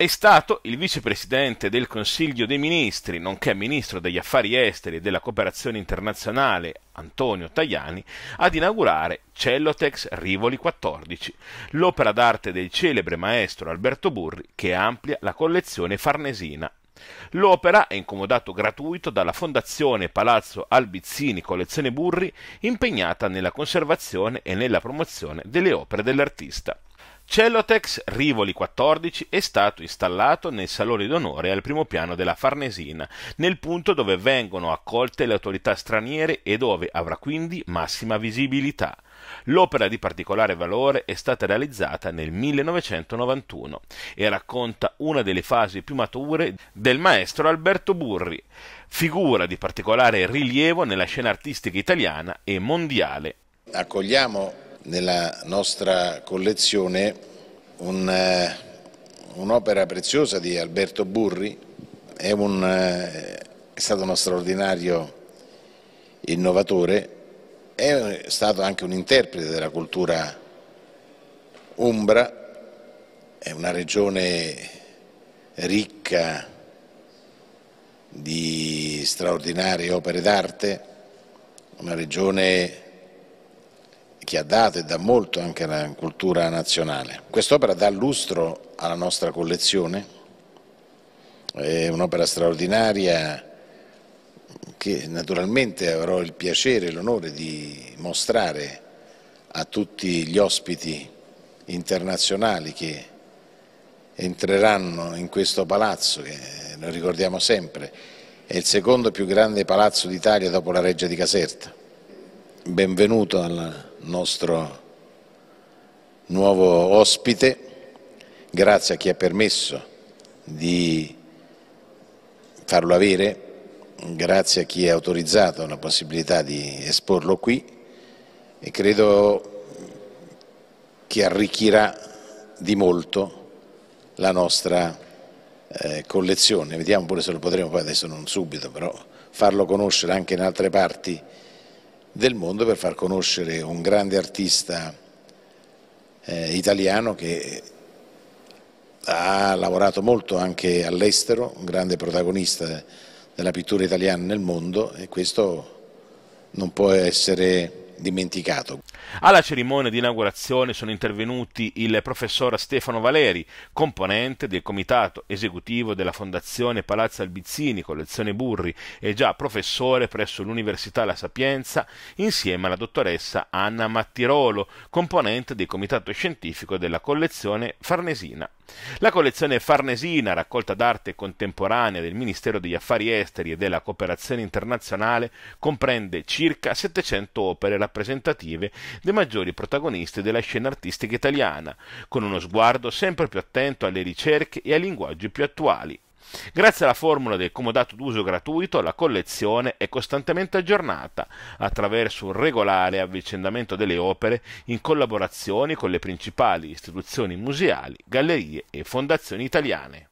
è stato il vicepresidente del Consiglio dei Ministri, nonché ministro degli affari esteri e della cooperazione internazionale, Antonio Tajani, ad inaugurare Cellotex Rivoli 14, l'opera d'arte del celebre maestro Alberto Burri che amplia la collezione farnesina. L'opera è in gratuito dalla Fondazione Palazzo Albizzini Collezione Burri, impegnata nella conservazione e nella promozione delle opere dell'artista. Cellotex Rivoli 14 è stato installato nel salone d'onore al primo piano della Farnesina, nel punto dove vengono accolte le autorità straniere e dove avrà quindi massima visibilità. L'opera di particolare valore è stata realizzata nel 1991 e racconta una delle fasi più mature del maestro Alberto Burri, figura di particolare rilievo nella scena artistica italiana e mondiale. Accogliamo nella nostra collezione eh, un'opera un preziosa di Alberto Burri, è, un, eh, è stato uno straordinario innovatore, è stato anche un interprete della cultura umbra, è una regione ricca di straordinarie opere d'arte, una regione che ha dato e dà molto anche alla cultura nazionale. Quest'opera dà lustro alla nostra collezione, è un'opera straordinaria che naturalmente avrò il piacere e l'onore di mostrare a tutti gli ospiti internazionali che entreranno in questo palazzo, che lo ricordiamo sempre, è il secondo più grande palazzo d'Italia dopo la Reggia di Caserta. Benvenuto alla nostro nuovo ospite, grazie a chi ha permesso di farlo avere, grazie a chi ha autorizzato la possibilità di esporlo qui e credo che arricchirà di molto la nostra eh, collezione. Vediamo pure se lo potremo, poi adesso non subito, però farlo conoscere anche in altre parti del mondo per far conoscere un grande artista eh, italiano che ha lavorato molto anche all'estero, un grande protagonista della pittura italiana nel mondo e questo non può essere dimenticato. Alla cerimonia di inaugurazione sono intervenuti il professor Stefano Valeri, componente del comitato esecutivo della Fondazione Palazzo Albizzini, collezione Burri, e già professore presso l'Università La Sapienza, insieme alla dottoressa Anna Mattirolo, componente del comitato scientifico della collezione Farnesina. La collezione Farnesina, raccolta d'arte contemporanea del Ministero degli Affari Esteri e della Cooperazione Internazionale, comprende circa 700 opere rappresentative dei maggiori protagonisti della scena artistica italiana, con uno sguardo sempre più attento alle ricerche e ai linguaggi più attuali. Grazie alla formula del comodato d'uso gratuito, la collezione è costantemente aggiornata attraverso un regolare avvicendamento delle opere in collaborazione con le principali istituzioni museali, gallerie e fondazioni italiane.